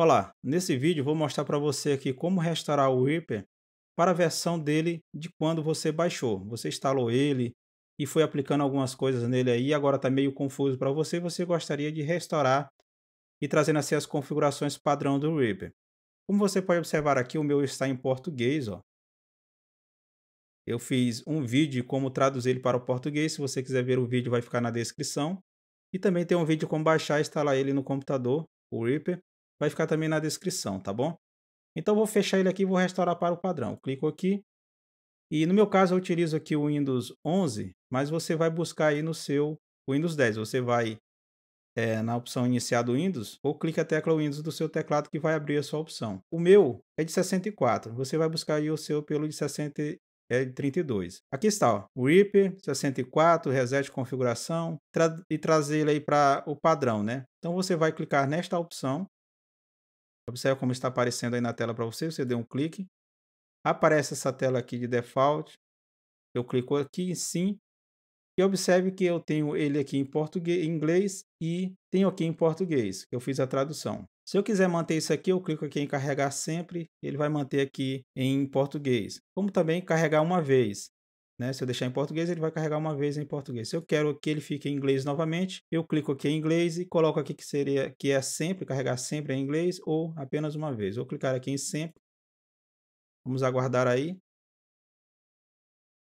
Olá, nesse vídeo vou mostrar para você aqui como restaurar o Reaper para a versão dele de quando você baixou. Você instalou ele e foi aplicando algumas coisas nele aí, agora está meio confuso para você, você gostaria de restaurar e trazendo assim as configurações padrão do Reaper. Como você pode observar aqui, o meu está em português. Ó. Eu fiz um vídeo como traduzir ele para o português, se você quiser ver o vídeo vai ficar na descrição. E também tem um vídeo como baixar e instalar ele no computador, o Reaper vai ficar também na descrição, tá bom? Então vou fechar ele aqui e vou restaurar para o padrão. Clico aqui e no meu caso eu utilizo aqui o Windows 11, mas você vai buscar aí no seu Windows 10. Você vai é, na opção iniciar do Windows ou clica a tecla Windows do seu teclado que vai abrir a sua opção. O meu é de 64, você vai buscar aí o seu pelo de 60, é 32. Aqui está, ó, o 64, reset configuração tra e trazer ele aí para o padrão, né? Então você vai clicar nesta opção Observe como está aparecendo aí na tela para você. Você deu um clique. Aparece essa tela aqui de default. Eu clico aqui em sim. E observe que eu tenho ele aqui em português, inglês e tenho aqui em português, que eu fiz a tradução. Se eu quiser manter isso aqui, eu clico aqui em carregar sempre, ele vai manter aqui em português. Como também carregar uma vez. Né? Se eu deixar em português, ele vai carregar uma vez em português. Se eu quero que ele fique em inglês novamente, eu clico aqui em inglês e coloco aqui que seria que é sempre, carregar sempre em inglês ou apenas uma vez. Vou clicar aqui em sempre. Vamos aguardar aí.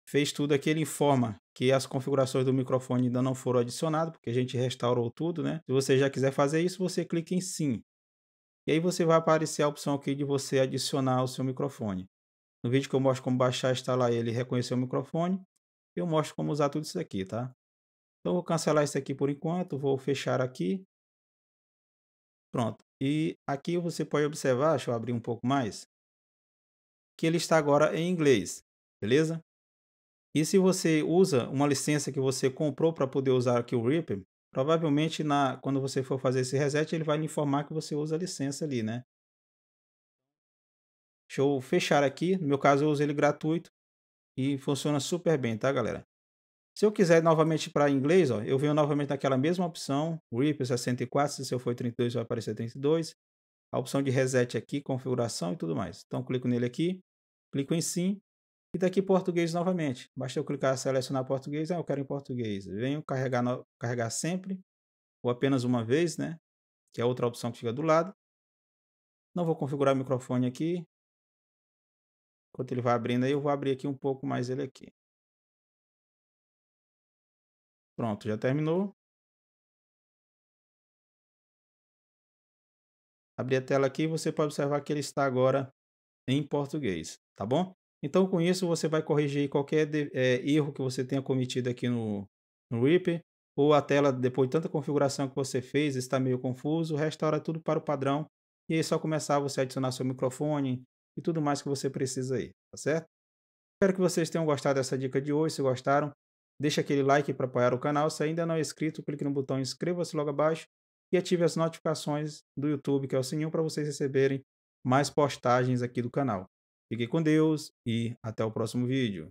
Fez tudo aqui, ele informa que as configurações do microfone ainda não foram adicionadas, porque a gente restaurou tudo, né? Se você já quiser fazer isso, você clica em sim. E aí você vai aparecer a opção aqui de você adicionar o seu microfone. No vídeo que eu mostro como baixar, instalar ele e reconhecer o microfone, eu mostro como usar tudo isso aqui, tá? Então, vou cancelar isso aqui por enquanto, vou fechar aqui. Pronto. E aqui você pode observar, deixa eu abrir um pouco mais, que ele está agora em inglês, beleza? E se você usa uma licença que você comprou para poder usar aqui o Reaper, provavelmente na, quando você for fazer esse reset, ele vai lhe informar que você usa a licença ali, né? Deixa eu fechar aqui. No meu caso, eu uso ele gratuito e funciona super bem, tá, galera? Se eu quiser novamente para inglês, ó, eu venho novamente naquela mesma opção, RIP 64, se seu foi 32 vai aparecer 32. A opção de reset aqui, configuração e tudo mais. Então clico nele aqui, clico em sim e daqui tá português novamente. Basta eu clicar selecionar português, ah, eu quero em português. Venho carregar no... carregar sempre ou apenas uma vez, né? Que é outra opção que fica do lado. Não vou configurar o microfone aqui, Enquanto ele vai abrindo aí, eu vou abrir aqui um pouco mais ele aqui. Pronto, já terminou. Abri a tela aqui você pode observar que ele está agora em português, tá bom? Então, com isso, você vai corrigir qualquer é, erro que você tenha cometido aqui no, no Reaper, ou a tela, depois de tanta configuração que você fez, está meio confuso, restaura tudo para o padrão, e aí é só começar você a adicionar seu microfone, e tudo mais que você precisa aí, tá certo? Espero que vocês tenham gostado dessa dica de hoje. Se gostaram, deixe aquele like para apoiar o canal. Se ainda não é inscrito, clique no botão inscreva-se logo abaixo e ative as notificações do YouTube, que é o sininho, para vocês receberem mais postagens aqui do canal. Fique com Deus e até o próximo vídeo.